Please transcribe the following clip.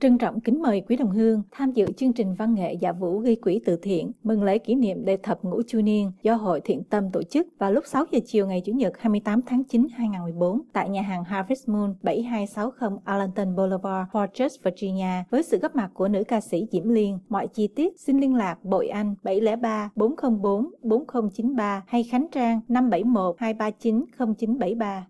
Trân trọng kính mời quý đồng hương tham dự chương trình văn nghệ dạ vũ gây quỹ từ thiện mừng lễ kỷ niệm đề thập ngũ chu niên do Hội Thiện Tâm tổ chức vào lúc 6 giờ chiều ngày Chủ nhật 28 tháng 9 2014 tại nhà hàng Harvest Moon 7260 Arlington Boulevard, Fortress, Virginia với sự góp mặt của nữ ca sĩ Diễm Liên. Mọi chi tiết xin liên lạc Bội Anh 703 404 4093 hay Khánh Trang 571 239 0973.